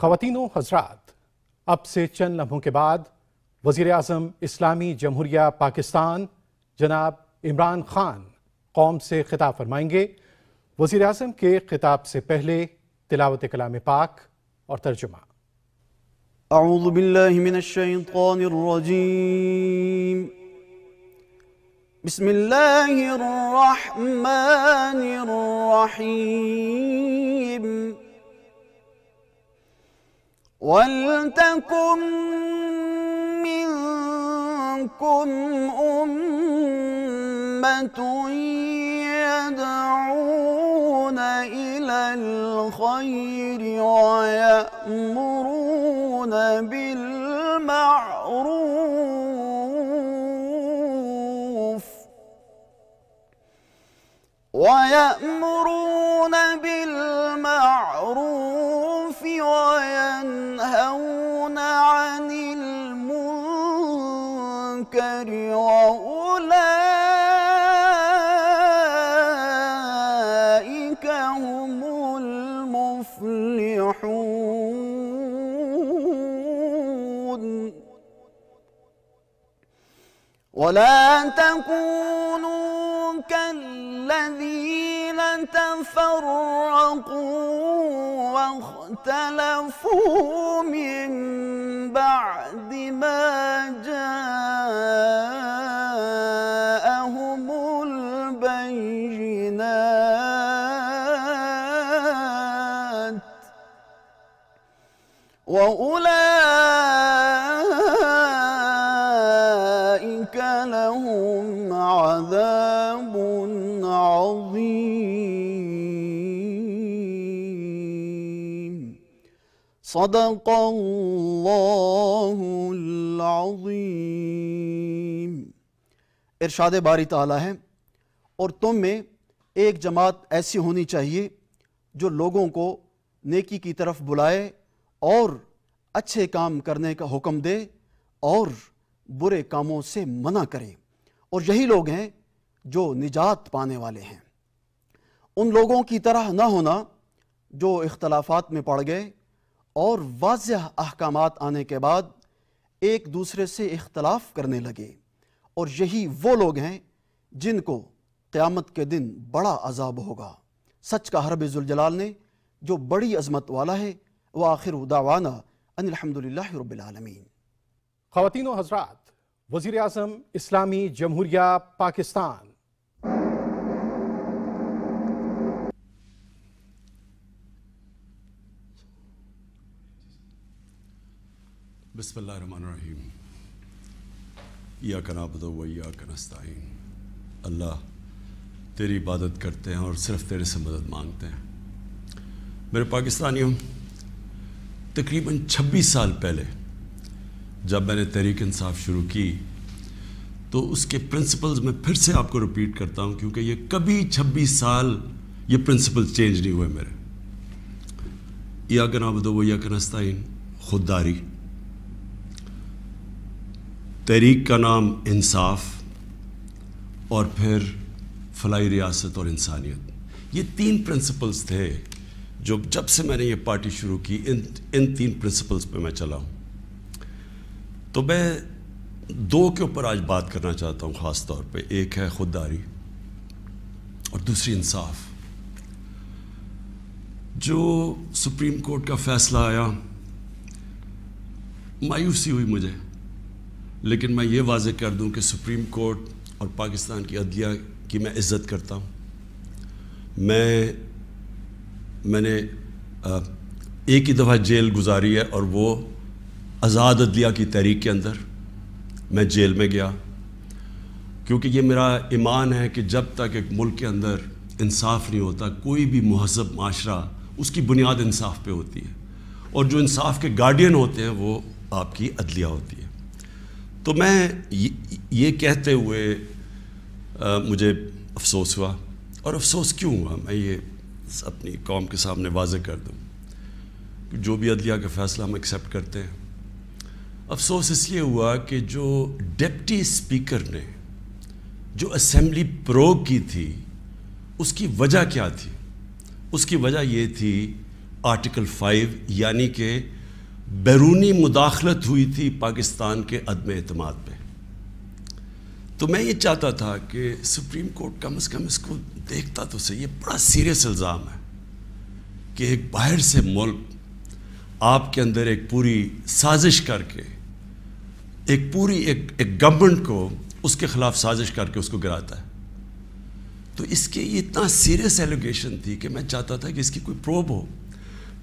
खातिनों हजरात अब से चंद लम्हों के बाद वज़ी अजम इस्लामी जमहूरिया पाकिस्तान जनाब इमरान खान कौम से खिताब फरमाएंगे वजीर अजम के खिताब से पहले तिलावत कलाम पाक और तर्जुमा الرحمن الرحيم ولتكن منكم أمة يدعون إلى الخير ويأمرون بالمعروف ويأمرون بالمعروف وينهون عن المنكر وأولئك هم المفلحون ولا تكونوا كالذين تفرقوا اختلفوا من بعد ما جاءهم البينات وأولئك صدق الله العظيم इरशाद बारी ताला है और तुम में एक जमात ऐसी होनी चाहिए जो लोगों को नेकी की तरफ बुलाए और अच्छे काम करने का हुक्म दे और बुरे कामों से मना करे और यही लोग हैं जो निजात पाने वाले हैं उन लोगों की तरह ना होना जो इख्तलाफात में पड़ गए और वाज अहकाम आने के बाद एक दूसरे से इख्तलाफ करने लगे और यही वो लोग हैं जिनको क़्यामत के दिन बड़ा अजाब होगा सच का हरब ने जो बड़ी अजमत वाला है वह आखिर उदावाना अनिलहमदिल्लाबीआलमीन खातिन हजरात वज़ी अजम इस्लामी जमहूरिया पाकिस्तान बसमीम या कनाबदो या कनस्ताइन अल्लाह तेरी इबादत करते हैं और सिर्फ तेरे से मदद मांगते हैं मेरे पाकिस्तानियों तकरीबन छब्बीस साल पहले जब मैंने तहरीक इंसाफ शुरू की तो उसके प्रिंसिपल मैं फिर से आपको रिपीट करता हूँ क्योंकि ये कभी छब्बीस साल ये प्रिंसिपल चेंज नहीं हुए मेरे या गनाबदो या कनस्ताइन खुददारी तहरीक का नाम इंसाफ और फिर फलाई रियासत और इंसानियत ये तीन प्रिंसिपल्स थे जो जब से मैंने ये पार्टी शुरू की इन इन तीन प्रिंसिपल्स पे मैं चला हूँ तो मैं दो के ऊपर आज बात करना चाहता हूँ ख़ास तौर पे एक है खुददारी और दूसरी इंसाफ जो सुप्रीम कोर्ट का फैसला आया मायूसी हुई मुझे लेकिन मैं ये वाज कर दूं कि सुप्रीम कोर्ट और पाकिस्तान की अदलिया की मैं इज़्ज़त करता हूँ मैं मैंने आ, एक ही दफ़ा जेल गुजारी है और वो आज़ाद अदलिया की तहरीक के अंदर मैं जेल में गया क्योंकि ये मेरा ईमान है कि जब तक एक मुल्क के अंदर इंसाफ नहीं होता कोई भी महजब माशरा उसकी बुनियाद इंसाफ पे होती है और जो इंसाफ के गार्डियन होते हैं वो आपकी अदलिया होती है तो मैं ये, ये कहते हुए आ, मुझे अफसोस हुआ और अफसोस क्यों हुआ मैं ये अपनी कौम के सामने वाजे कर दूँ जो भी अदलिया का फ़ैसला हम एक्सेप्ट करते हैं अफसोस इसलिए हुआ कि जो डिप्टी स्पीकर ने जो असम्बली प्रो की थी उसकी वजह क्या थी उसकी वजह ये थी आर्टिकल फाइव यानी कि बैरूनी मुदाखलत हुई थी पाकिस्तान के अदम अतमाद पे तो मैं ये चाहता था कि सुप्रीम कोर्ट कम अज़ कम इसको देखता तो सही ये बड़ा सीरियस इल्ज़ाम है कि एक बाहर से मुल्क आपके अंदर एक पूरी साजिश करके एक पूरी एक एक गवर्नमेंट को उसके ख़िलाफ़ साजिश करके उसको गिराता है तो इसके ये इतना सीरियस एलिगेशन थी कि मैं चाहता था कि इसकी कोई प्रोब हो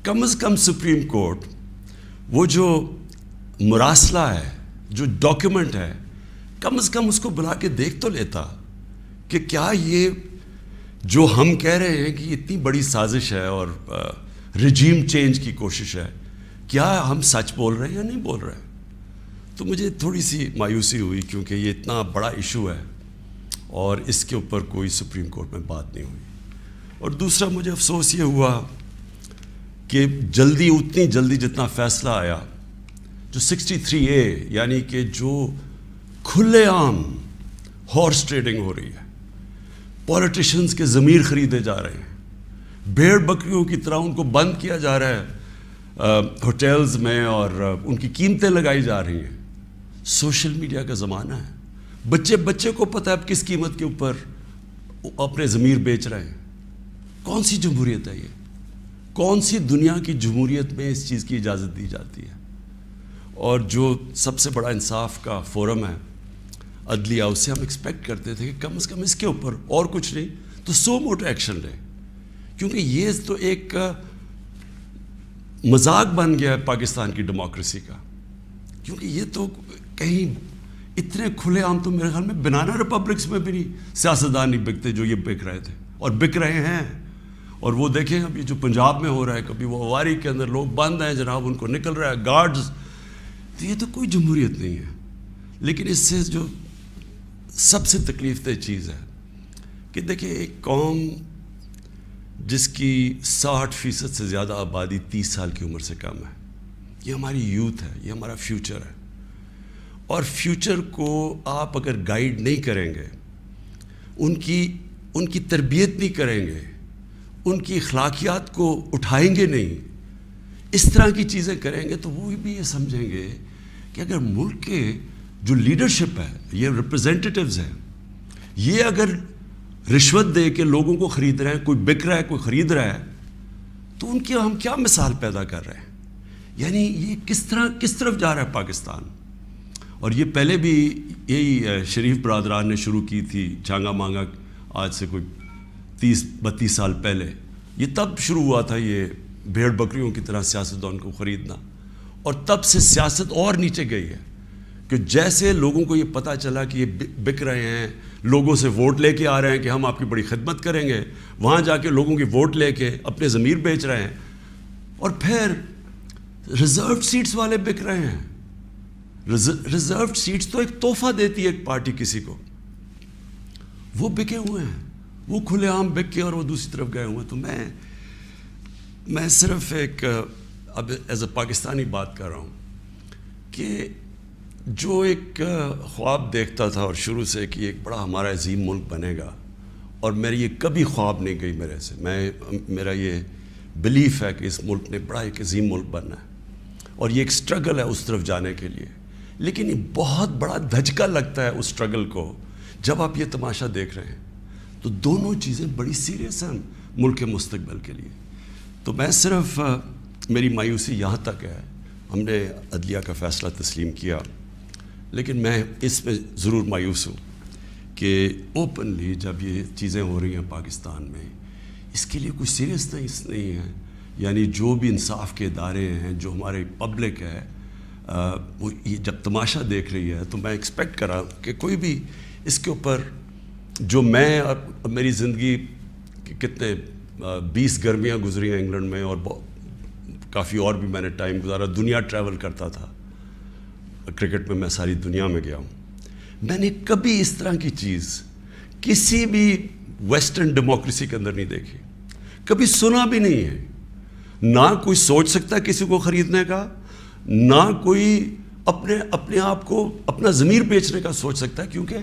कम अज़ कम सुप्रीम कोर्ट वो जो मुरासला है जो डॉक्यूमेंट है कम से कम उसको बुला के देख तो लेता कि क्या ये जो हम कह रहे हैं कि इतनी बड़ी साजिश है और रिजीम चेंज की कोशिश है क्या हम सच बोल रहे हैं या नहीं बोल रहे हैं तो मुझे थोड़ी सी मायूसी हुई क्योंकि ये इतना बड़ा इशू है और इसके ऊपर कोई सुप्रीम कोर्ट में बात नहीं हुई और दूसरा मुझे अफसोस ये हुआ कि जल्दी उतनी जल्दी जितना फैसला आया जो 63 ए यानी कि जो खुलेआम हॉर्स ट्रेडिंग हो रही है पॉलिटिशियंस के ज़मीर खरीदे जा रहे हैं भेड़ बकरियों की तरह उनको बंद किया जा रहा है होटल्स में और उनकी कीमतें लगाई जा रही हैं सोशल मीडिया का ज़माना है बच्चे बच्चे को पता है अब किस कीमत के ऊपर अपने ज़मीर बेच रहे हैं कौन सी जमहूरियत है ये कौन सी दुनिया की जमहूरीत में इस चीज़ की इजाज़त दी जाती है और जो सबसे बड़ा इंसाफ का फोरम है अदलिया उससे हम एक्सपेक्ट करते थे कि कम से कम इसके ऊपर और कुछ नहीं तो सो मोट एक्शन लें क्योंकि ये तो एक मजाक बन गया है पाकिस्तान की डेमोक्रेसी का क्योंकि ये तो कहीं इतने खुले आम तो मेरे ख्याल में बनाना रिपब्लिक्स में भी नहीं सियासतदान नहीं बिकते जो ये बिक रहे थे और बिक रहे हैं और वो देखें अभी जो पंजाब में हो रहा है कभी वो अवारी के अंदर लोग बंद हैं जनाब उनको निकल रहा है गार्ड्स तो ये तो कोई जमहूरीत नहीं है लेकिन इससे जो सबसे तकलीफ चीज़ है कि देखिए एक कौम जिसकी साठ फ़ीसद से ज़्यादा आबादी तीस साल की उम्र से कम है ये हमारी यूथ है ये हमारा फ्यूचर है और फ्यूचर को आप अगर गाइड नहीं करेंगे उनकी उनकी तरबियत नहीं करेंगे उनकी अखलाकियात को उठाएंगे नहीं इस तरह की चीज़ें करेंगे तो वो भी ये समझेंगे कि अगर मुल्क के जो लीडरशिप है ये रिप्रेजेंटेटिव्स हैं ये अगर रिश्वत दे के लोगों को ख़रीद रहे हैं कोई बिक रहा है कोई ख़रीद रहा है तो उनकी हम क्या मिसाल पैदा कर रहे हैं यानी ये किस तरह किस तरफ जा रहा है पाकिस्तान और ये पहले भी यही शरीफ बरदरान ने शुरू की थी झांगा मांगा आज से कोई तीस बत्तीस साल पहले ये तब शुरू हुआ था ये भेड़ बकरियों की तरह सियासतदान को ख़रीदना और तब से सियासत और नीचे गई है कि जैसे लोगों को ये पता चला कि ये बिक रहे हैं लोगों से वोट लेके आ रहे हैं कि हम आपकी बड़ी खिदमत करेंगे वहाँ जाके लोगों की वोट लेके अपने ज़मीर बेच रहे हैं और फिर रिज़र्व सीट्स वाले बिक रहे हैं रिज़र्व सीट्स तो एक तोहफा देती है एक पार्टी किसी को वो बिके हुए हैं वो खुलेआम बिक के और वो दूसरी तरफ गए हुए तो मैं मैं सिर्फ एक अब एज अ पाकिस्तानी बात कर रहा हूँ कि जो एक ख्वाब देखता था और शुरू से कि एक बड़ा हमारा अजीम मुल्क बनेगा और मेरी ये कभी ख्वाब नहीं गई मेरे से मैं मेरा ये बिलीफ है कि इस मुल्क ने बड़ा एक अजीम मुल्क बनना है और ये एक स्ट्रगल है उस तरफ जाने के लिए लेकिन ये बहुत बड़ा धचका लगता है उस स्ट्रगल को जब आप ये तमाशा देख रहे हैं तो दोनों चीज़ें बड़ी सीरियस हैं मुल्क के मुस्तबल के लिए तो मैं सिर्फ मेरी मायूसी यहाँ तक है हमने अदलिया का फ़ैसला तस्लीम किया लेकिन मैं इसमें ज़रूर मायूस हूँ कि ओपनली जब ये चीज़ें हो रही हैं पाकिस्तान में इसके लिए कुछ सीरियसनेस नहीं है यानी जो भी इंसाफ के इदारे हैं जो हमारे पब्लिक है आ, वो ये जब तमाशा देख रही है तो मैं एक्सपेक्ट करा कि कोई भी इसके ऊपर जो मैं अब मेरी ज़िंदगी कितने बीस गर्मियाँ गुजरी हैं इंग्लैंड में और काफ़ी और भी मैंने टाइम गुजारा दुनिया ट्रैवल करता था क्रिकेट में मैं सारी दुनिया में गया हूँ मैंने कभी इस तरह की चीज़ किसी भी वेस्टर्न डेमोक्रेसी के अंदर नहीं देखी कभी सुना भी नहीं है ना कोई सोच सकता किसी को ख़रीदने का ना कोई अपने अपने आप को अपना ज़मीर बेचने का सोच सकता है क्योंकि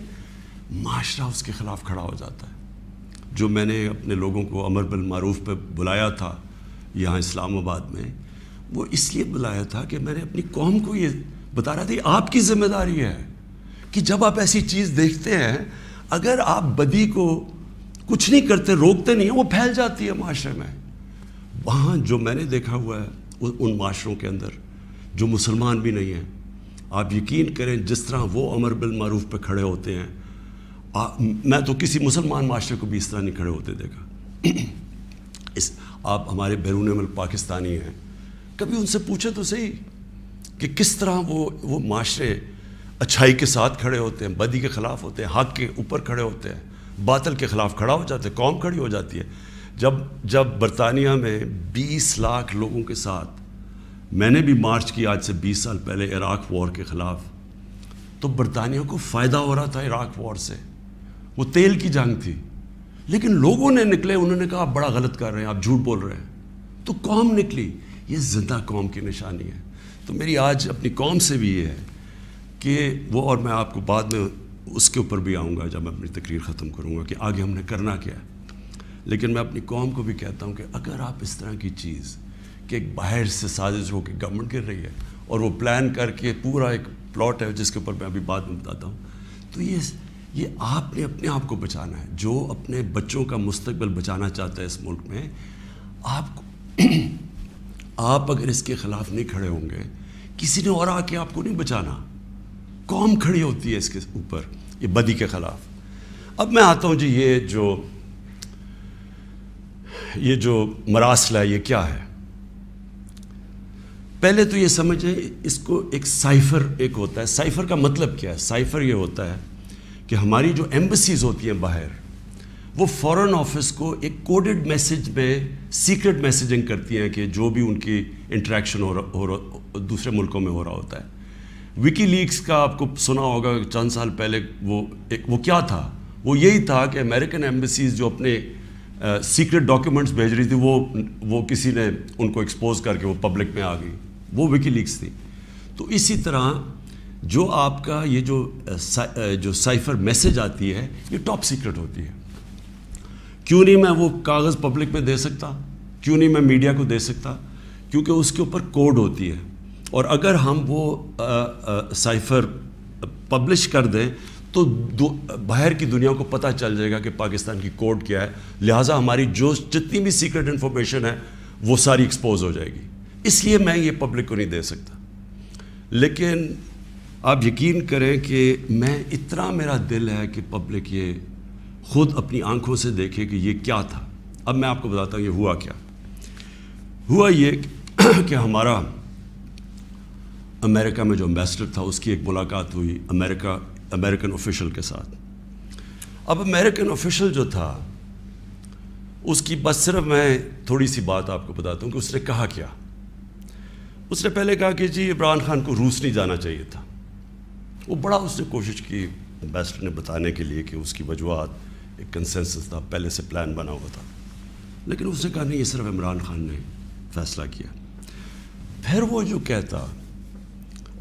माशरा उसके ख़िलाफ़ खड़ा हो जाता है जो मैंने अपने लोगों को अमर बिलमारूफ पर बुलाया था यहाँ इस्लामाबाद में वो इसलिए बुलाया था कि मैंने अपनी कौम को ये बता रहा था आपकी ज़िम्मेदारी है कि जब आप ऐसी चीज़ देखते हैं अगर आप बदी को कुछ नहीं करते रोकते नहीं हैं वो फैल जाती है माशरे में वहाँ जो मैंने देखा हुआ है उन माशरों के अंदर जो मुसलमान भी नहीं हैं आप यकीन करें जिस तरह वो अमर बिल मारूफ पर खड़े होते हैं आ, मैं तो किसी मुसलमान माशरे को भी इस तरह नहीं खड़े होते देखा इस आप हमारे बैरून मुल्क पाकिस्तानी हैं कभी उनसे पूछे तो सही कि किस तरह वो वो माशरे अच्छाई के साथ खड़े होते हैं बदी के ख़िलाफ़ होते हैं हक के ऊपर खड़े होते हैं बातल के ख़िलाफ़ खड़ा हो जाते हैं कौम खड़ी हो जाती है जब जब बरतानिया में 20 लाख लोगों के साथ मैंने भी मार्च की आज से 20 साल पहले इराक़ वॉर के ख़िलाफ़ तो बरतानिया को फ़ायदा हो रहा था इराक़ वॉर से वो तेल की जंग थी लेकिन लोगों ने निकले उन्होंने कहा आप बड़ा गलत कर रहे हैं आप झूठ बोल रहे हैं तो कौम निकली ये जिंदा कौम की निशानी है तो मेरी आज अपनी कौम से भी ये है कि वो और मैं आपको बाद में उसके ऊपर भी आऊँगा जब मैं अपनी तकरीर ख़त्म करूँगा कि आगे हमने करना क्या है लेकिन मैं अपनी कौम को भी कहता हूँ कि अगर आप इस तरह की चीज़ कि एक बाहर से साजिश होकर गवर्नमेंट गिर रही है और वो प्लान करके पूरा एक प्लॉट है जिसके ऊपर मैं अभी बाद में बताता हूँ तो ये ये आपने अपने आप को बचाना है जो अपने बच्चों का मुस्तबिल बचाना चाहता है इस मुल्क में आप आप अगर इसके ख़िलाफ़ नहीं खड़े होंगे किसी ने और आके आपको नहीं बचाना कौम खड़ी होती है इसके ऊपर ये बदी के ख़िलाफ़ अब मैं आता हूँ जी ये जो ये जो मरासला ये क्या है पहले तो ये समझें इसको एक साइफ़र एक होता है साइफ़र का मतलब क्या है साइफ़र ये होता है कि हमारी जो एम्बसीज होती हैं बाहर वो फॉरेन ऑफिस को एक कोडेड मैसेज में सीक्रेट मैसेजिंग करती हैं कि जो भी उनकी इंट्रैक्शन हो रहा हो रहा दूसरे मुल्कों में हो रहा होता है विकी लीक्स का आपको सुना होगा चंद साल पहले वो एक वो क्या था वो यही था कि अमेरिकन एम्बसीज जो अपने सीक्रेट डॉक्यूमेंट्स भेज रही थी वो वो किसी ने उनको एक्सपोज करके वो पब्लिक में आ गई वो विकी लीक्स थी तो इसी तरह जो आपका ये जो सा, जो साइफर मैसेज आती है ये टॉप सीक्रेट होती है क्यों नहीं मैं वो कागज़ पब्लिक में दे सकता क्यों नहीं मैं मीडिया को दे सकता क्योंकि उसके ऊपर कोड होती है और अगर हम वो साइफर पब्लिश कर दें तो बाहर की दुनिया को पता चल जाएगा कि पाकिस्तान की कोड क्या है लिहाजा हमारी जो जितनी भी सीक्रेट इन्फॉर्मेशन है वो सारी एक्सपोज हो जाएगी इसलिए मैं ये पब्लिक को नहीं दे सकता लेकिन आप यकीन करें कि मैं इतना मेरा दिल है कि पब्लिक ये खुद अपनी आंखों से देखे कि ये क्या था अब मैं आपको बताता हूँ ये हुआ क्या हुआ ये कि हमारा अमेरिका में जो अम्बेसडर था उसकी एक मुलाकात हुई अमेरिका अमेरिकन ऑफिशल के साथ अब अमेरिकन ऑफिशल जो था उसकी बस सिर्फ मैं थोड़ी सी बात आपको बताता हूँ कि उसने कहा क्या उसने पहले कहा कि जी इमरान खान को रूस नहीं जाना चाहिए था वो बड़ा उसने कोशिश की एम्बेसडर ने बताने के लिए कि उसकी वजूहत एक कंसेंसस था पहले से प्लान बना हुआ था लेकिन उसने कहा नहीं ये सिर्फ इमरान खान ने फैसला किया फिर वो जो कहता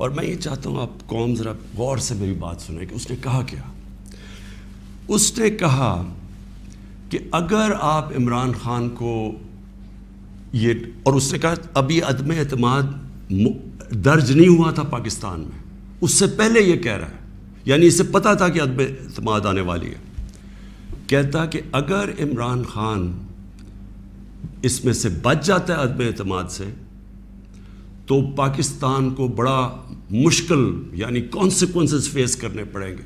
और मैं ये चाहता हूँ आप कौम ज़रा गौर से मेरी बात सुने कि उसने कहा क्या उसने कहा कि अगर आप इमरान खान को ये और उसने कहा अभी अदम अतम दर्ज नहीं हुआ था पाकिस्तान में उससे पहले ये कह रहा है यानी इसे पता था कि अदब अतमाद आने वाली है कहता कि अगर इमरान खान इसमें से बच जाता है अदब अतमाद से तो पाकिस्तान को बड़ा मुश्किल यानी कॉन्सिक्वेंसेस फेस करने पड़ेंगे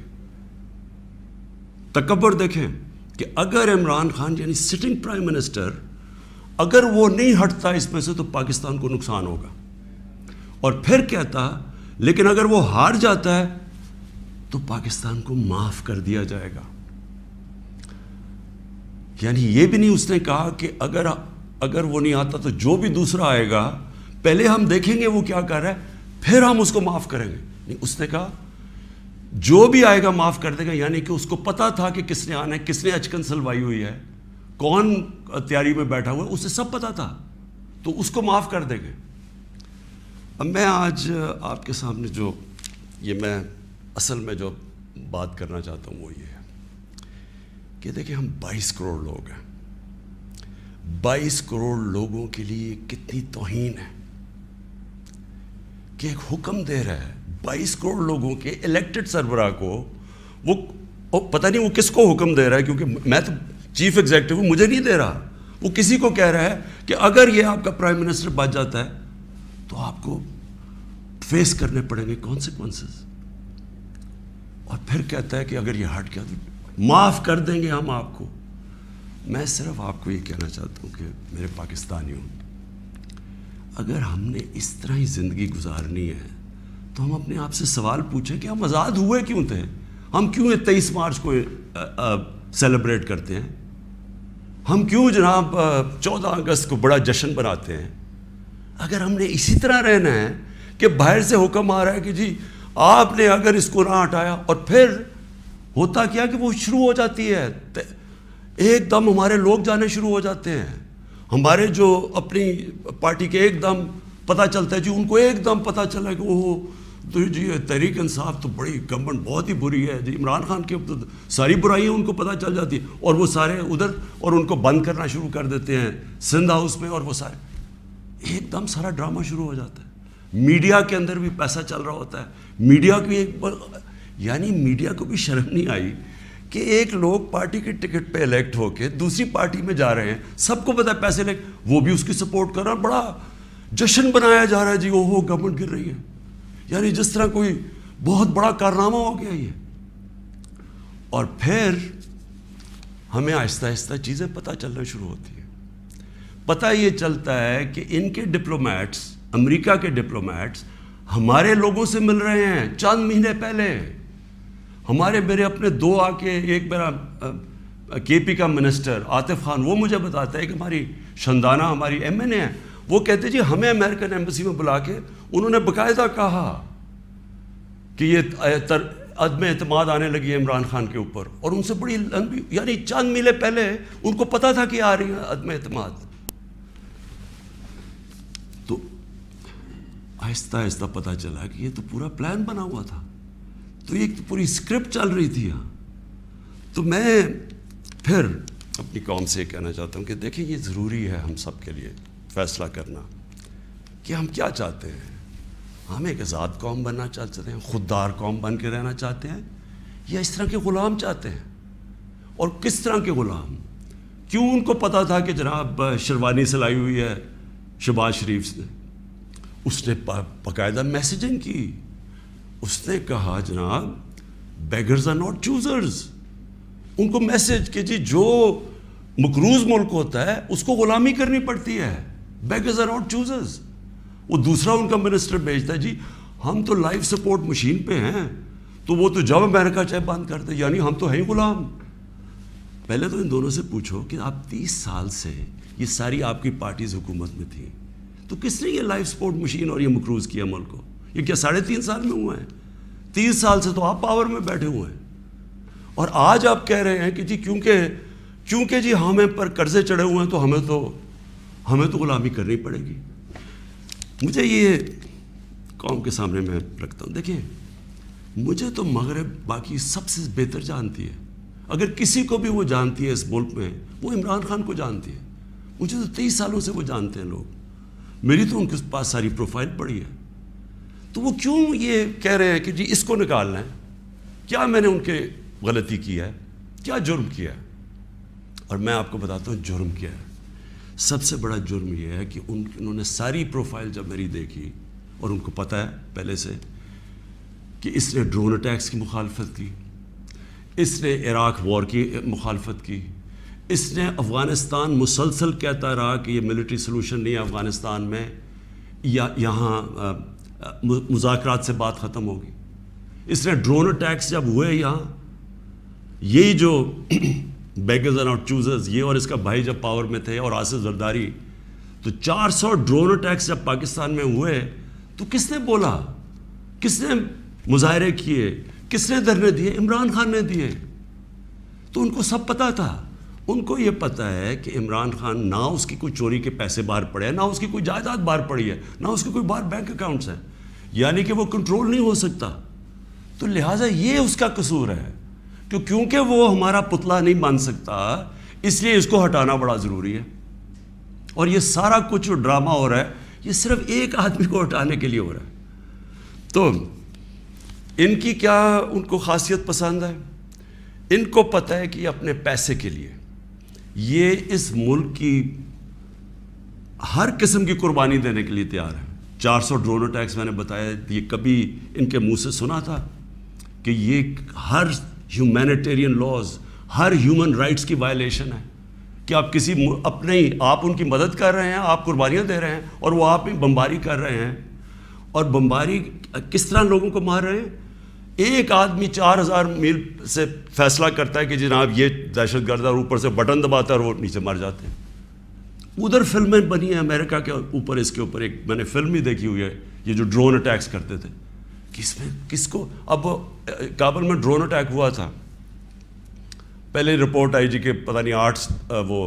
तकबर देखें कि अगर इमरान खान यानी सिटिंग प्राइम मिनिस्टर अगर वो नहीं हटता इसमें से तो पाकिस्तान को नुकसान होगा और फिर कहता लेकिन अगर वो हार जाता है तो पाकिस्तान को माफ कर दिया जाएगा यानी ये भी नहीं उसने कहा कि अगर अगर वो नहीं आता तो जो भी दूसरा आएगा पहले हम देखेंगे वो क्या कर रहा है फिर हम उसको माफ करेंगे नहीं उसने कहा जो भी आएगा माफ कर देगा यानी कि उसको पता था कि किसने आना है किसने अचकन सलवाई हुई है कौन तैयारी में बैठा हुआ है उसे सब पता था तो उसको माफ कर देंगे अब मैं आज आपके सामने जो ये मैं असल में जो बात करना चाहता हूँ वो ये है कि देखिए हम 22 करोड़ लोग हैं 22 करोड़ लोगों के लिए कितनी तोहन है कि एक हुक्म दे रहा है 22 करोड़ लोगों के इलेक्टेड सरबरा को वो और पता नहीं वो किसको हुक्म दे रहा है क्योंकि मैं तो चीफ एग्जेक्टिव हूँ मुझे नहीं दे रहा वो किसी को कह रहा है कि अगर ये आपका प्राइम मिनिस्टर बच जाता है तो आपको फेस करने पड़ेंगे कॉन्सिक्वेंसेस और फिर कहता है कि अगर ये हट गया तो माफ़ कर देंगे हम आपको मैं सिर्फ आपको ये कहना चाहता हूँ कि मेरे पाकिस्तानी हूं अगर हमने इस तरह ही ज़िंदगी गुजारनी है तो हम अपने आप से सवाल पूछें कि हम आज़ाद हुए क्यों थे हम क्यों तेईस मार्च को सेलिब्रेट करते हैं हम क्यों जनाब चौदह अगस्त को बड़ा जश्न बनाते हैं अगर हमने इसी तरह रहना है कि बाहर से हुक्म आ रहा है कि जी आपने अगर इसको ना हटाया और फिर होता क्या कि वो शुरू हो जाती है एकदम हमारे लोग जाने शुरू हो जाते हैं हमारे जो अपनी पार्टी के एकदम पता चलता है जी उनको एकदम पता चला कि वो तो जी तहरीक इंसाफ तो बड़ी गवर्नमेंट बहुत ही बुरी है जी इमरान खान की तो सारी बुराइयाँ उनको पता चल जाती है और वो सारे उधर और उनको बंद करना शुरू कर देते हैं सिंध हाउस में और वो सारे एकदम सारा ड्रामा शुरू हो जाता है मीडिया के अंदर भी पैसा चल रहा होता है मीडिया की एक यानी मीडिया को भी शर्म नहीं आई कि एक लोग पार्टी के टिकट पे इलेक्ट होके दूसरी पार्टी में जा रहे हैं सबको पता है पैसे इलेक्ट वो भी उसकी सपोर्ट कर रहा है बड़ा जश्न बनाया जा रहा है जी ओहो गवर्नमेंट गिर रही है यानी जिस तरह कोई बहुत बड़ा कारनामा हो गया ये और फिर हमें आहिस्ता आहिस्ता चीज़ें पता चलना शुरू होती पता ये चलता है कि इनके डिप्लोमेट्स अमेरिका के डिप्लोमेट्स हमारे लोगों से मिल रहे हैं चंद महीने पहले हमारे मेरे अपने दो आके एक मेरा के पी का मिनिस्टर आतिफ खान वो मुझे बताता है कि हमारी शंदाना हमारी एम एन ए है वो कहते जी हमें अमेरिकन एम्बेसी में बुला के उन्होंने बाकायदा कहा कि ये तर अदम अतमाद आने लगी है इमरान खान के ऊपर और उनसे बड़ी लंबी यानी चंद मिले पहले उनको पता था कि आ रही है अदम अतमाद आहिस्ता आहिस्ता पता चला कि ये तो पूरा प्लान बना हुआ था तो ये तो पूरी स्क्रिप्ट चल रही थी यहाँ तो मैं फिर अपनी कौम से कहना चाहता हूँ कि देखिए ये ज़रूरी है हम सब के लिए फैसला करना कि हम क्या चाहते हैं हम एक आज़ाद कौम बनना चाहते हैं खुददार कौम बन के रहना चाहते हैं या इस तरह के ग़ुलाम चाहते हैं और किस तरह के ग़ुलाम क्यों उनको पता था कि जनाब शेरवानी से लाई हुई है शबाज शरीफ से उसने बाकायदा मैसेजिंग की उसने कहा जनाब बैगर्स आर नॉट चूजर्स उनको मैसेज कि जी जो मकरूज मुल्क होता है उसको गुलामी करनी पड़ती है बैगर्स आर नॉट चूजर्स वो दूसरा उनका मिनिस्टर भेजता है जी हम तो लाइफ सपोर्ट मशीन पे हैं तो वो तो जब अमेरिका चाहे बंद करते यानी हम तो हैं गुलाम पहले तो इन दोनों से पूछो कि आप तीस साल से ये सारी आपकी पार्टीज हुकूमत में थी तो किसने ये लाइफ सपोर्ट मशीन और ये मकरूज किया मुल्क को ये क्या साढ़े तीन साल में हुआ है तीस साल से तो आप पावर में बैठे हुए हैं और आज आप कह रहे हैं कि जी क्योंकि क्योंकि जी हमें पर कर्जे चढ़े हुए हैं तो हमें तो हमें तो गुलामी करनी पड़ेगी मुझे ये कौम के सामने मैं रखता हूँ देखिए मुझे तो मगरब बाकी सबसे बेहतर जानती है अगर किसी को भी वो जानती है इस मुल्क में वो इमरान खान को जानती है मुझे तो तेईस सालों से वो जानते हैं लोग मेरी तो उनके पास सारी प्रोफाइल पड़ी है तो वो क्यों ये कह रहे हैं कि जी इसको निकालना है क्या मैंने उनके गलती की है क्या जुर्म किया है और मैं आपको बताता हूँ जुर्म क्या है सबसे बड़ा जुर्म यह है कि उन उन्होंने सारी प्रोफाइल जब मेरी देखी और उनको पता है पहले से कि इसने ड्रोन अटैक्स की मुखालफत की इसने इराक वॉर की मुखालफत की इसने अफ़गानिस्तान मुसलसल कहता रहा कि ये मिलिट्री सोलूशन नहीं है अफ़गानिस्तान में या यहाँ मुजाकर से बात ख़त्म होगी इसने ड्रोन अटैक्स जब हुए यहाँ यही जो बैगर्स एंड आउट चूजर्स ये और इसका भाई जब पावर में थे और आसिफ जरदारी तो 400 ड्रोन अटैक्स जब पाकिस्तान में हुए तो किसने बोला किसने मुजाहरे किए किसने धरने दिए इमरान खान ने दिए तो उनको सब पता था उनको ये पता है कि इमरान खान ना उसकी कोई चोरी के पैसे बाहर पड़े हैं ना उसकी कोई जायदाद बाहर पड़ी है ना उसके कोई बाहर बैंक अकाउंट्स हैं यानी कि वो कंट्रोल नहीं हो सकता तो लिहाजा ये उसका कसूर है कि क्योंकि वो हमारा पुतला नहीं बन सकता इसलिए इसको हटाना बड़ा ज़रूरी है और ये सारा कुछ जो ड्रामा हो रहा है ये सिर्फ एक आदमी को हटाने के लिए हो रहा है तो इनकी क्या उनको खासियत पसंद है इनको पता है कि अपने पैसे के लिए ये इस मुल्क की हर किस्म की कुर्बानी देने के लिए तैयार है 400 ड्रोन अटैक्स मैंने बताया ये कभी इनके मुंह से सुना था कि ये हर ह्यूमैनिटेरियन लॉज हर ह्यूमन राइट्स की वायलेशन है कि आप किसी अपने ही आप उनकी मदद कर रहे हैं आप कुर्बानियाँ दे रहे हैं और वो आप ही बम्बारी कर रहे हैं और बम्बारी किस तरह लोगों को मार रहे हैं एक आदमी चार हज़ार मील से फैसला करता है कि जनाब ये दहशत गर्द और ऊपर से बटन दबाता है और नीचे मर जाते हैं उधर फिल्में बनी हैं अमेरिका के ऊपर इसके ऊपर एक मैंने फिल्म ही देखी हुई है ये जो ड्रोन अटैक्स करते थे किस में किसको अब काबुल में ड्रोन अटैक हुआ था पहले रिपोर्ट आई जी के पता नहीं आठ वो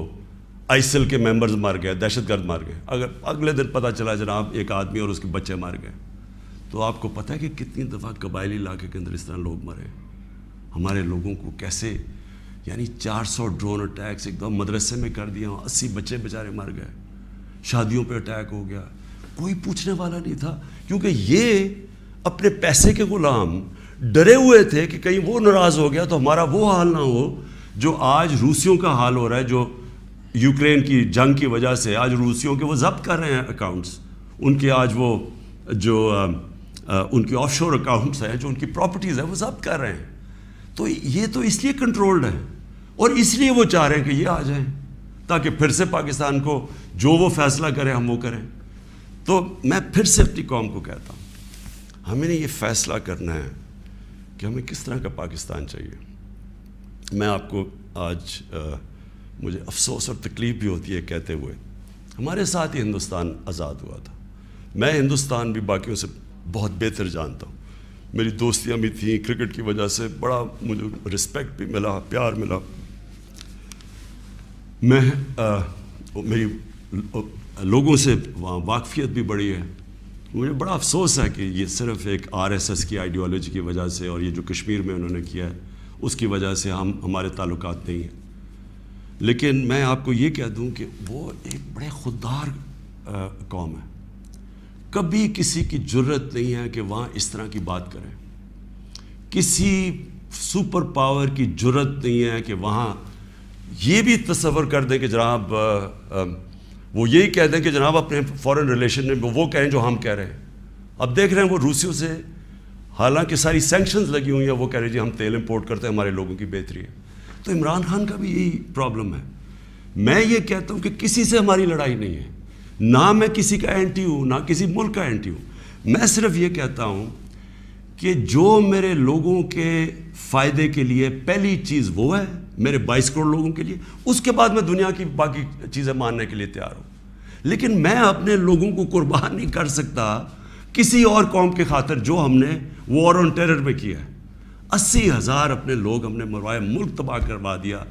आईसिल के मेंबर्स मार गए दहशतगर्द मार गए अगर अगले दिन पता चला जनाब एक आदमी और उसके बच्चे मार गए तो आपको पता है कि कितनी दफ़ा कबायली इलाके के अंदर इस तरह लोग मरे हमारे लोगों को कैसे यानी 400 ड्रोन अटैक्स एकदम मदरसे में कर दिया अस्सी बच्चे बेचारे मर गए शादियों पे अटैक हो गया कोई पूछने वाला नहीं था क्योंकि ये अपने पैसे के गुलाम डरे हुए थे कि कहीं वो नाराज़ हो गया तो हमारा वो हाल ना हो जो आज रूसियों का हाल हो रहा है जो यूक्रेन की जंग की वजह से आज रूसियों के वो जब्त कर रहे हैं अकाउंट्स उनके आज वो जो उनके ऑफशोर अकाउंट्स हैं जो उनकी प्रॉपर्टीज़ है वो सब कर रहे हैं तो ये तो इसलिए कंट्रोल्ड है और इसलिए वो चाह रहे हैं कि ये आ जाएं ताकि फिर से पाकिस्तान को जो वो फैसला करें हम वो करें तो मैं फिर से अपनी कौम को कहता हूँ हमें ये फैसला करना है कि हमें किस तरह का पाकिस्तान चाहिए मैं आपको आज आ, मुझे अफसोस और तकलीफ़ भी होती है कहते हुए हमारे साथ ही हिंदुस्तान आज़ाद हुआ था मैं हिंदुस्तान भी बाकियों से बहुत बेहतर जानता हूँ मेरी दोस्तियाँ भी थी क्रिकेट की वजह से बड़ा मुझे रिस्पेक्ट भी मिला प्यार मिला मैं आ, मेरी लोगों से वहाँ वाकफियत भी बड़ी है मुझे बड़ा अफसोस है कि ये सिर्फ एक आरएसएस की आइडियोलॉजी की वजह से और ये जो कश्मीर में उन्होंने किया है उसकी वजह से हम हमारे ताल्लुक नहीं हैं लेकिन मैं आपको ये कह दूँ कि वो एक बड़े खुददार कौम है कभी किसी की जरूरत नहीं है कि वहाँ इस तरह की बात करें किसी सुपर पावर की जरूरत नहीं है कि वहाँ ये भी तस्वर कर दें कि जनाब वो यही कह दें कि जनाब अपने फॉरेन रिलेशन में वो कहें जो हम कह रहे हैं अब देख रहे हैं वो रूसियों से हालांकि सारी सेंक्शंस लगी हुई हैं वो कह रहे जी हम तेल इम्पोर्ट करते हैं हमारे लोगों की बेहतरी है तो इमरान खान का भी यही प्रॉब्लम है मैं ये कहता हूँ कि किसी से हमारी लड़ाई नहीं है ना मैं किसी का एंटी हूँ ना किसी मुल्क का एंटी हूँ मैं सिर्फ ये कहता हूँ कि जो मेरे लोगों के फ़ायदे के लिए पहली चीज़ वो है मेरे 22 करोड़ लोगों के लिए उसके बाद मैं दुनिया की बाकी चीज़ें मानने के लिए तैयार हूँ लेकिन मैं अपने लोगों को कुर्बान नहीं कर सकता किसी और कौम के खातर जो हमने वॉर ऑन टेरर में किया है अस्सी हज़ार अपने लोग हमने मरवाए मुल्क तबाह करवा दिया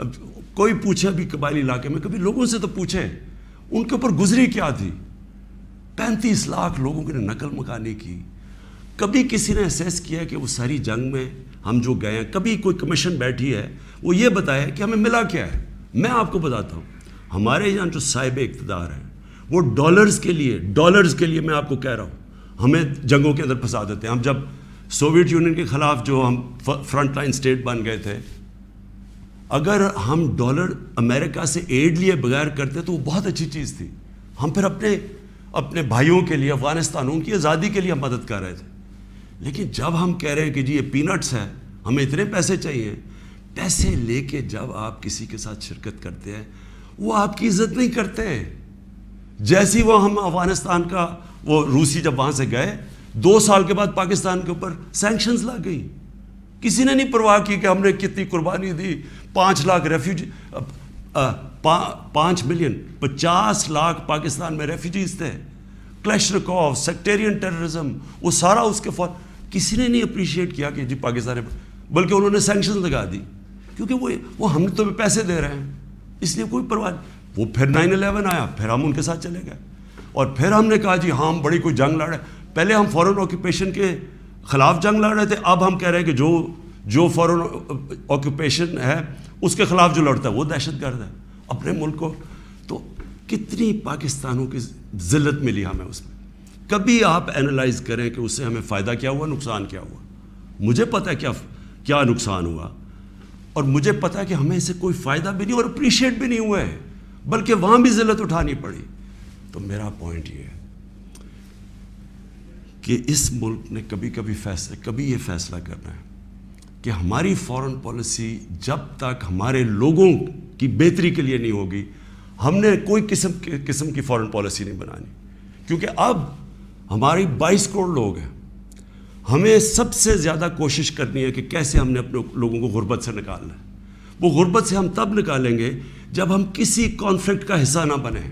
अब कोई पूछे अभी कबायली इलाके में कभी लोगों से तो पूछें उनके ऊपर गुजरी क्या थी पैंतीस लाख लोगों के नकल मकानी की कभी किसी ने एसेस किया कि वो सारी जंग में हम जो गए हैं कभी कोई कमीशन बैठी है वो ये बताया कि हमें मिला क्या है मैं आपको बताता हूँ हमारे यहाँ जो साहिब इकतदार हैं वो डॉलर्स के लिए डॉलर्स के लिए मैं आपको कह रहा हूँ हमें जंगों के अंदर फंसा देते हैं हम जब सोवियत यूनियन के ख़िलाफ़ जो हम फ्रंट लाइन स्टेट बन गए थे अगर हम डॉलर अमेरिका से एड लिए बगैर करते तो वो बहुत अच्छी चीज़ थी हम फिर अपने अपने भाइयों के लिए अफगानिस्तानों की आज़ादी के लिए हम मदद कर रहे थे लेकिन जब हम कह रहे हैं कि जी ये पीनट्स है हमें इतने पैसे चाहिए पैसे लेके जब आप किसी के साथ शिरकत करते हैं वो आपकी इज्जत नहीं करते हैं जैसी वो हम अफगानिस्तान का वो रूसी जब वहाँ से गए दो साल के बाद पाकिस्तान के ऊपर सेंक्शंस लग गई किसी ने नहीं परवाह की कि हमने कितनी कुर्बानी दी पाँच लाख रेफ्यूजी पाँच मिलियन पचास लाख पाकिस्तान में रेफ्यूजीज थे क्लैशनकॉव सेक्टेरियन टेररिज्म वो सारा उसके फौर किसी ने नहीं अप्रिशिएट किया कि जी पाकिस्तान ने बल्कि उन्होंने सेंक्शन लगा दी क्योंकि वो वो हम तो पैसे दे रहे हैं इसलिए कोई परवाह वो फिर नाइन अलेवन आया फिर हम उनके साथ चले गए और फिर हमने कहा जी हाँ हम बड़ी कोई जंग लड़ रहे पहले हम फॉरन ऑक्यूपेशन के खिलाफ जंग लड़ रहे थे अब हम कह रहे हैं कि जो जो फॉरन ऑक्यूपेशन uh, है उसके खिलाफ जो लड़ता है वो दहशत गर्द है अपने मुल्क को तो कितनी पाकिस्तानों की जिल्लत मिली हमें उसमें कभी आप एनालाइज करें कि उससे हमें फ़ायदा क्या हुआ नुकसान क्या हुआ मुझे पता है क्या क्या नुकसान हुआ और मुझे पता है कि हमें इससे कोई फ़ायदा भी नहीं और अप्रीशिएट भी नहीं हुआ है बल्कि वहाँ भी जिल्लत उठानी पड़ी तो मेरा पॉइंट ये है कि इस मुल्क ने कभी कभी फैसला कभी ये फैसला करना है कि हमारी फॉरेन पॉलिसी जब तक हमारे लोगों की बेहतरी के लिए नहीं होगी हमने कोई किस्म किस्म की फॉरेन पॉलिसी नहीं बनानी क्योंकि अब हमारी 22 करोड़ लोग हैं हमें सबसे ज़्यादा कोशिश करनी है कि कैसे हमने अपने लोगों को गुर्बत से निकालना है वो गुर्बत से हम तब निकालेंगे जब हम किसी कॉन्फ्लिक्ट का हिस्सा ना बने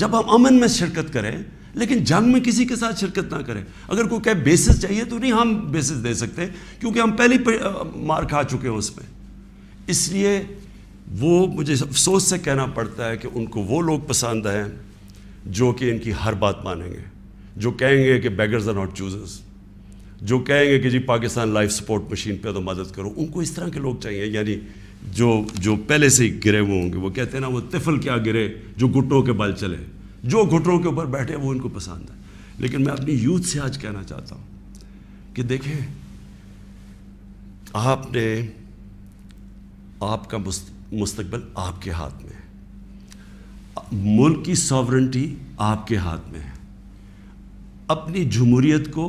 जब हम अमन में शिरकत करें लेकिन जंग में किसी के साथ शिरकत ना करें अगर कोई कहे बेसिस चाहिए तो नहीं हम बेसिस दे सकते क्योंकि हम पहले मार खा चुके हैं उसमें इसलिए वो मुझे अफसोस से कहना पड़ता है कि उनको वो लोग पसंद हैं जो कि इनकी हर बात मानेंगे जो कहेंगे कि बैगर्स आर नॉट चूजर्स जो कहेंगे कि जी पाकिस्तान लाइफ सपोर्ट मशीन पे तो मदद करो उनको इस तरह के लोग चाहिए यानी जो जो पहले से ही गिरे हुए होंगे वो कहते हैं ना वो तिफल क्या गिरे जो गुटों के बल चले जो घुटनों के ऊपर बैठे वो इनको पसंद है लेकिन मैं अपनी यूथ से आज कहना चाहता हूं कि देखें आपने आपका मुस्तकबल आपके हाथ में है मुल्क की सॉवरेंटी आपके हाथ में है अपनी जमहूरीत को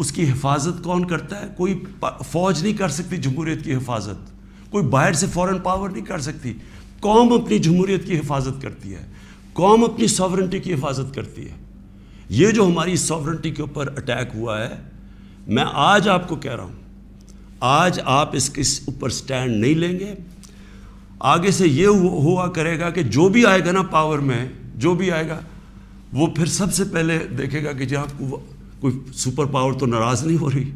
उसकी हिफाजत कौन करता है कोई फौज नहीं कर सकती जमहूरीत की हिफाजत कोई बाहर से फॉरेन पावर नहीं कर सकती कौम अपनी जमहूरीत की हिफाजत करती है कौम अपनी सॉवरेंटी की हिफाजत करती है ये जो हमारी सॉवरेंटी के ऊपर अटैक हुआ है मैं आज आपको कह रहा हूँ आज आप इसके ऊपर स्टैंड नहीं लेंगे आगे से ये हुआ करेगा कि जो भी आएगा ना पावर में जो भी आएगा वो फिर सबसे पहले देखेगा कि जी आपको हाँ, कोई सुपर पावर तो नाराज़ नहीं हो रही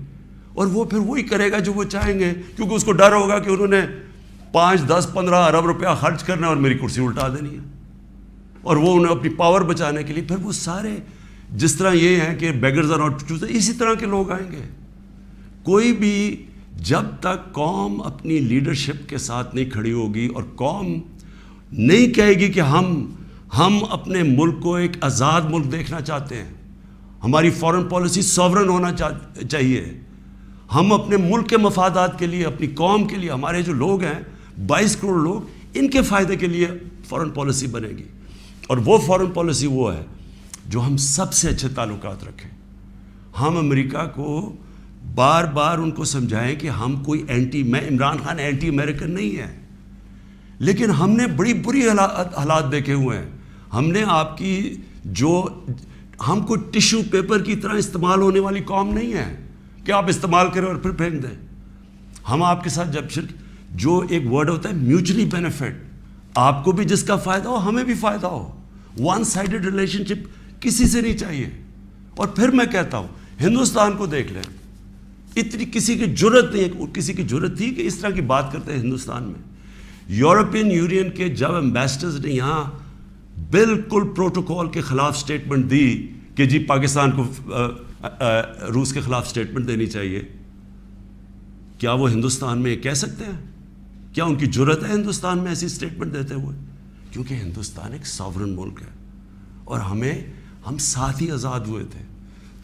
और वो फिर वही करेगा जो वो चाहेंगे क्योंकि उसको डर होगा कि उन्होंने पाँच दस पंद्रह अरब रुपया खर्च करना और मेरी कुर्सी उल्टा देनी है और वो उन्हें अपनी पावर बचाने के लिए फिर वो सारे जिस तरह ये हैं कि बैगर्स आर नॉट चूज इसी तरह के लोग आएंगे कोई भी जब तक कौम अपनी लीडरशिप के साथ नहीं खड़ी होगी और कौम नहीं कहेगी कि हम हम अपने मुल्क को एक आज़ाद मुल्क देखना चाहते हैं हमारी फॉरेन पॉलिसी सॉवरन होना चा, चाहिए हम अपने मुल्क के मफादात के लिए अपनी कौम के लिए हमारे जो लोग हैं बाईस करोड़ लोग इनके फ़ायदे के लिए फॉरेन पॉलिसी बनेगी और वो फॉरेन पॉलिसी वो है जो हम सबसे अच्छे ताल्लुक रखें हम अमेरिका को बार बार उनको समझाएं कि हम कोई एंटी मैं इमरान खान एंटी अमेरिकन नहीं है लेकिन हमने बड़ी बुरी हालात हला, देखे हुए हैं हमने आपकी जो हम कोई टिश्यू पेपर की तरह इस्तेमाल होने वाली कॉम नहीं है कि आप इस्तेमाल करें और फिर फेंक दें हम आपके साथ जब जो एक वर्ड होता है म्यूचुअली बेनिफिट आपको भी जिसका फ़ायदा हो हमें भी फ़ायदा हो वन साइडेड रिलेशनशिप किसी से नहीं चाहिए और फिर मैं कहता हूं हिंदुस्तान को देख लें इतनी किसी की जरूरत नहीं है किसी की जरूरत थी कि इस तरह की बात करते हैं हिंदुस्तान में यूरोपियन यूनियन के जब एम्बेसडर्स ने यहां बिल्कुल प्रोटोकॉल के खिलाफ स्टेटमेंट दी कि जी पाकिस्तान को आ, आ, आ, रूस के खिलाफ स्टेटमेंट देनी चाहिए क्या वो हिंदुस्तान में कह सकते हैं क्या उनकी जरूरत है हिंदुस्तान में ऐसी स्टेटमेंट देते हुए क्योंकि हिंदुस्तान एक सॉवरन मुल्क है और हमें हम साथ ही आज़ाद हुए थे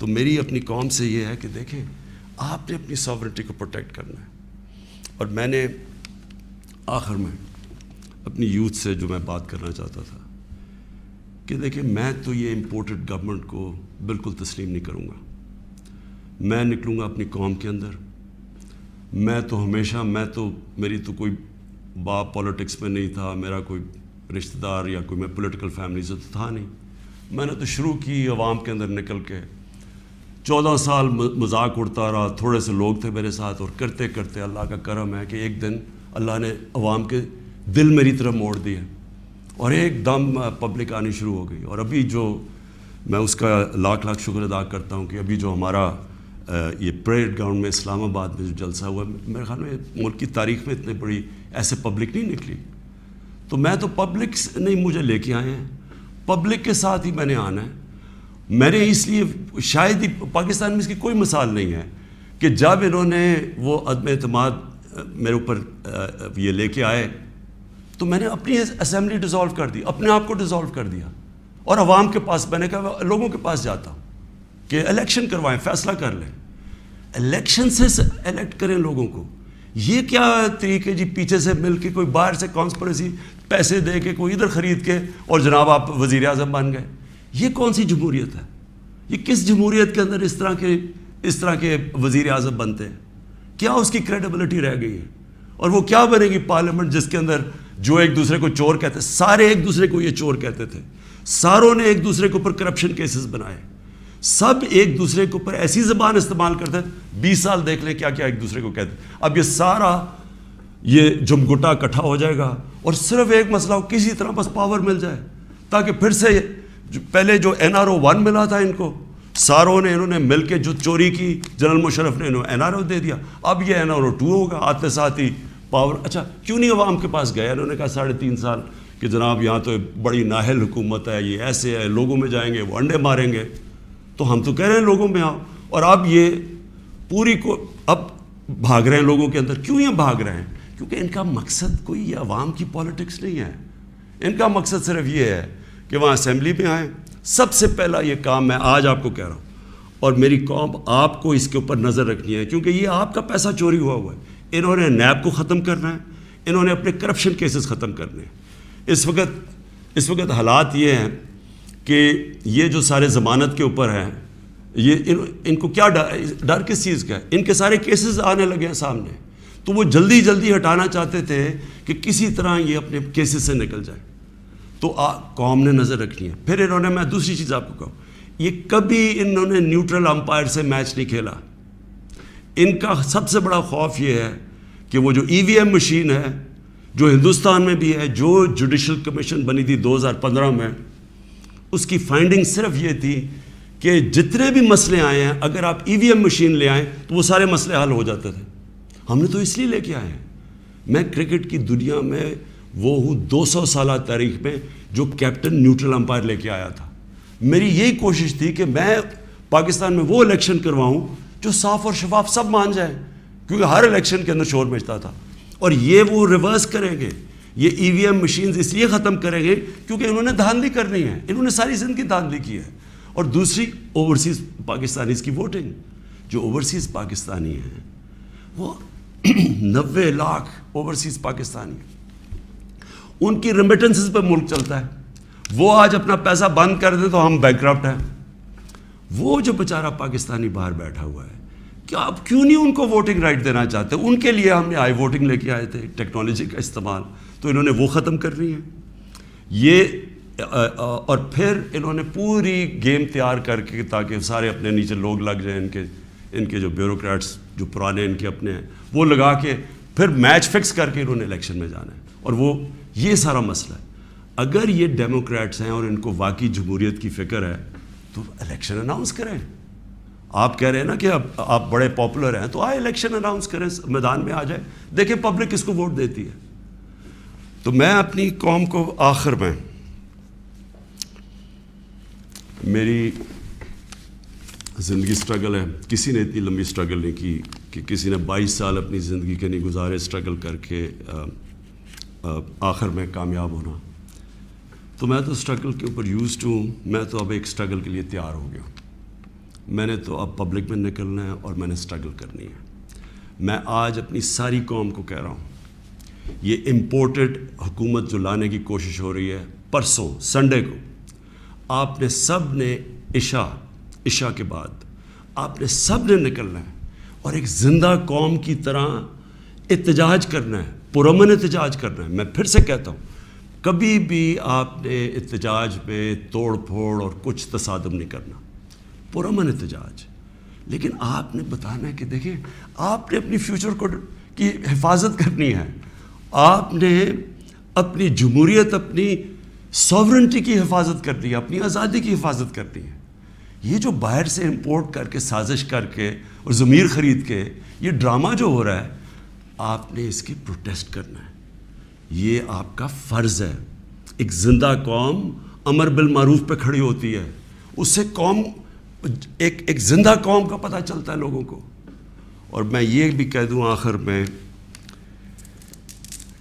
तो मेरी अपनी कौम से ये है कि देखें आपने अपनी सॉवरिटी को प्रोटेक्ट करना है और मैंने आखिर में अपनी यूथ से जो मैं बात करना चाहता था कि देखिए मैं तो ये इम्पोर्टेड गवर्नमेंट को बिल्कुल तस्लीम नहीं करूँगा मैं निकलूँगा अपनी कौम के अंदर मैं तो हमेशा मैं तो मेरी तो कोई बाप पॉलिटिक्स में नहीं था मेरा कोई रिश्तेदार या कोई मैं पोलिटिकल फैमिली से तो था नहीं मैंने तो शुरू की आवाम के अंदर निकल के चौदह साल मजाक उड़ता रहा थोड़े से लोग थे मेरे साथ और करते करते अल्लाह का करम है कि एक दिन अल्लाह ने अवाम के दिल मेरी तरफ मोड़ दिए और एकदम पब्लिक आनी शुरू हो गई और अभी जो मैं उसका लाख लाख शुक्र अदा करता हूँ कि अभी जो हमारा ये परेड ग्राउंड में इस्लामाबाद में जो जलसा हुआ मेरे ख्याल में मुल्क की तारीख में इतनी बड़ी ऐसे पब्लिक नहीं निकली तो मैं तो पब्लिक नहीं मुझे लेके आए हैं पब्लिक के साथ ही मैंने आना है मैंने इसलिए शायद ही पाकिस्तान में इसकी कोई मिसाल नहीं है कि जब इन्होंने वो अदम अतमाद मेरे ऊपर ये लेके आए तो मैंने अपनी असम्बली डिज़ोल्व कर दी अपने आप को डिज़ोल्व कर दिया और आवाम के पास मैंने कहा लोगों के पास जाता हूँ कि इलेक्शन करवाएं फैसला कर लें इलेक्शन से इलेक्ट करें लोगों को ये क्या तरीके जी पीछे से मिलके कोई बाहर से कॉन्स्परेसी पैसे दे के कोई इधर ख़रीद के और जनाब आप वजीर अजम बन गए ये कौन सी जमहूरियत है ये किस जमूरीत के अंदर इस तरह के इस तरह के वजीर अजम बनते हैं क्या उसकी क्रेडिबिलिटी रह गई है और वो क्या बनेगी पार्लियामेंट जिसके अंदर जो एक दूसरे को चोर कहते सारे एक दूसरे को ये चोर कहते थे सारों ने एक दूसरे के ऊपर करप्शन केसेस बनाए सब एक दूसरे के ऊपर ऐसी जबान इस्तेमाल करते बीस साल देख लें क्या क्या एक दूसरे को कहते अब ये सारा ये जुमगुटा इकट्ठा हो जाएगा और सिर्फ एक मसला हो किसी तरह बस पावर मिल जाए ताकि फिर से जो पहले जो एन आर ओ वन मिला था इनको सारों ने इन्होंने मिल के जो चोरी की जनरल मुशरफ ने इन्होंने एन आर ओ दे दिया अब ये एन आर ओ टू होगा आते साथ ही पावर अच्छा क्यों नहीं अवाम के पास गया इन्होंने कहा साढ़े तीन साल कि जनाब यहाँ तो बड़ी नाहल हुकूमत है ये ऐसे है लोगों में जाएंगे वो अंडे मारेंगे तो हम तो कह रहे हैं लोगों में आओ और अब ये पूरी को अब भाग रहे हैं लोगों के अंदर क्यों ये भाग रहे हैं क्योंकि इनका मकसद कोई आवाम की पॉलिटिक्स नहीं है इनका मकसद सिर्फ ये है कि वहाँ असम्बली में आए सबसे पहला ये काम मैं आज आपको कह रहा हूँ और मेरी कौम आपको इसके ऊपर नज़र रखनी है क्योंकि ये आपका पैसा चोरी हुआ हुआ है इन्होंने नैब को ख़त्म करना है इन्होंने अपने करप्शन केसेस ख़त्म करने हैं इस वक्त इस वक्त हालात ये हैं कि ये जो सारे ज़मानत के ऊपर हैं ये इन, इनको क्या डर किस चीज़ का है इनके सारे केसेस आने लगे हैं सामने तो वो जल्दी जल्दी हटाना चाहते थे कि किसी तरह ये अपने केसेस से निकल जाए तो आ, कौम ने नज़र रखनी है फिर इन्होंने मैं दूसरी चीज़ आपको कहूँ ये कभी इन्होंने न्यूट्रल अंपायर से मैच नहीं खेला इनका सबसे बड़ा खौफ ये है कि वो जो ई e मशीन है जो हिंदुस्तान में भी है जो जुडिशल कमीशन बनी थी 2015 में उसकी फाइंडिंग सिर्फ ये थी कि जितने भी मसले आए हैं अगर आप ई e मशीन ले आएँ तो वो सारे मसले हल हो जाते थे हमने तो इसलिए लेके आए हैं मैं क्रिकेट की दुनिया में वो हूँ 200 साल तारीख में जो कैप्टन न्यूट्रल अंपायर लेके आया था मेरी यही कोशिश थी कि मैं पाकिस्तान में वो इलेक्शन करवाऊँ जो साफ और शफाफ सब मान जाए क्योंकि हर इलेक्शन के अंदर शोर मचता था और ये वो रिवर्स करेंगे ये ई वी एम मशीन इसलिए ख़त्म करेंगे क्योंकि इन्होंने धांधली करनी है इन्होंने सारी ज़िंदगी धांधली की है और दूसरी ओवरसीज़ पाकिस्तानीज़ की वोटिंग जो ओवरसीज़ पाकिस्तानी हैं वो नब्बे लाख ओवरसीज पाकिस्तानी उनकी रिमिटेंसेस पर मुल्क चलता है वो आज अपना पैसा बंद कर दे तो हम बैंक हैं वो जो बेचारा पाकिस्तानी बाहर बैठा हुआ है क्या आप क्यों नहीं उनको वोटिंग राइट देना चाहते उनके लिए हमने आई वोटिंग लेके आए थे टेक्नोलॉजी का इस्तेमाल तो इन्होंने वो ख़त्म कर रही है ये और फिर इन्होंने पूरी गेम तैयार करके ताकि सारे अपने नीचे लोग लग जाए इनके इनके जो ब्यूरोक्रेट्स जो पुराने इनके अपने हैं वो लगा के फिर मैच फिक्स करके इन्होंने इलेक्शन में जाना है और वो ये सारा मसला है अगर ये डेमोक्रेट्स हैं और इनको वाकई जमहूरीत की फ़िक्र है तो इलेक्शन अनाउंस करें आप कह रहे हैं ना कि आप, आप बड़े पॉपुलर हैं तो आए इलेक्शन अनाउंस करें मैदान में आ जाए देखें पब्लिक किसको वोट देती है तो मैं अपनी कौम को आखिर में मेरी ज़िंदगी स्ट्रगल है किसी ने इतनी लंबी स्ट्रगल नहीं की कि किसी ने 22 साल अपनी ज़िंदगी के नहीं गुजारे स्ट्रगल करके आखिर में कामयाब होना तो मैं तो स्ट्रगल के ऊपर यूज टू हूँ मैं तो अब एक स्ट्रगल के लिए तैयार हो गया हूँ मैंने तो अब पब्लिक में निकलना है और मैंने स्ट्रगल करनी है मैं आज अपनी सारी कौम को कह रहा हूँ ये इम्पोर्टेड हुकूमत जो लाने की कोशिश हो रही है परसों संडे को आपने सब ने इशा इशा के बाद आपने सब ने निकलना है और एक ज़िंदा कौम की तरह एहतजाज करना है पुरमन एहतजाज करना है मैं फिर से कहता हूँ कभी भी आपने एहतजाज में तोड़ फोड़ और कुछ तसादम नहीं करना पुरमन एहतजाज लेकिन आपने बताना है कि देखिए आपने अपनी फ्यूचर को की हिफाजत करनी है आपने अपनी जमहूरीत अपनी सॉवरेंटी की हिफाजत करनी है अपनी आज़ादी की हिफाजत करनी है ये जो बाहर से इम्पोर्ट करके साजिश करके और ज़मीर ख़रीद के ये ड्रामा जो हो रहा है आपने इसकी प्रोटेस्ट करना है ये आपका फ़र्ज़ है एक ज़िंदा कौम अमर बिलमूफ पे खड़ी होती है उससे कौम एक एक ज़िंदा कौम का पता चलता है लोगों को और मैं ये भी कह दूँ आखिर में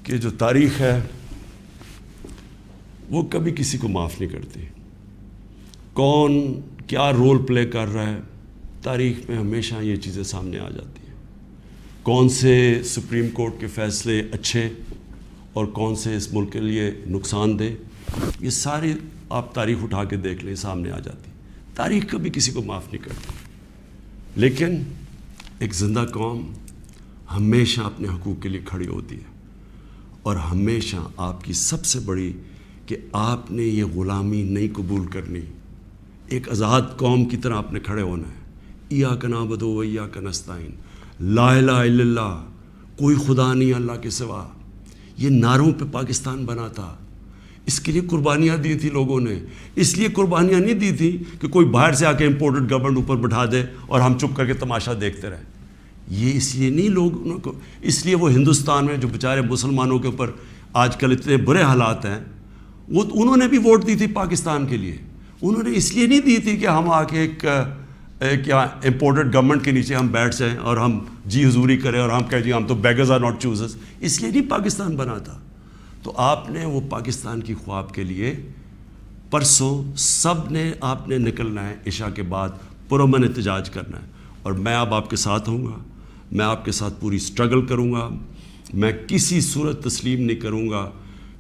कि जो तारीख़ है वो कभी किसी को माफ़ नहीं करती कौन क्या रोल प्ले कर रहा है तारीख में हमेशा ये चीज़ें सामने आ जाती हैं कौन से सुप्रीम कोर्ट के फैसले अच्छे और कौन से इस मुल्क के लिए नुकसान दें ये सारी आप तारीख उठा के देख लें सामने आ जाती तारीख कभी किसी को माफ़ नहीं करती लेकिन एक ज़िंदा कौम हमेशा अपने हकूक़ के लिए खड़ी होती है और हमेशा आपकी सबसे बड़ी कि आपने ये ग़ुलामी नहीं कबूल करनी एक आज़ाद कौम की तरह आपने खड़े होना है या कना बदो वैया कनस्ताइन ला ला कोई खुदा नहीं अल्लाह के सिवा ये नारों पे पाकिस्तान बना था इसके लिए कुर्बानियाँ दी थी लोगों ने इसलिए कुर्बानियाँ नहीं दी थी कि कोई बाहर से आके इम्पोर्टेड गवर्नमेंट ऊपर बैठा दे और हम चुप करके तमाशा देखते रहे ये इसलिए नहीं लोग उनको इसलिए वो हिंदुस्तान में जो बेचारे मुसलमानों के ऊपर आजकल इतने बुरे हालात हैं वो उन्होंने भी वोट दी थी पाकिस्तान के लिए उन्होंने इसलिए नहीं दी थी कि हम आके एक क्या इम्पोर्टेड गवर्नमेंट के नीचे हम बैठ जाएँ और हम जी हजूरी करें और हम कह जी हम तो बैगर्स आर नॉट चूजर्स इसलिए नहीं पाकिस्तान बना था तो आपने वो पाकिस्तान की ख्वाब के लिए परसों सब ने आपने निकलना है इशा के बाद पुरमन एहतजाज करना है और मैं अब आपके साथ हूँ मैं आपके साथ पूरी स्ट्रगल करूँगा मैं किसी सूरत तस्लीम नहीं करूँगा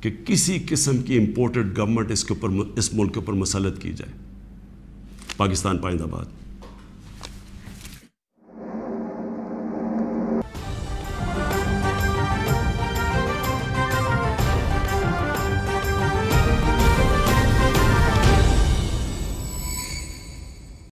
कि किसी किस्म की इम्पोर्टेड गवर्नमेंट इसके ऊपर इस मुल्क के ऊपर मुसलत की जाए पाकिस्तान पाइंदाबाद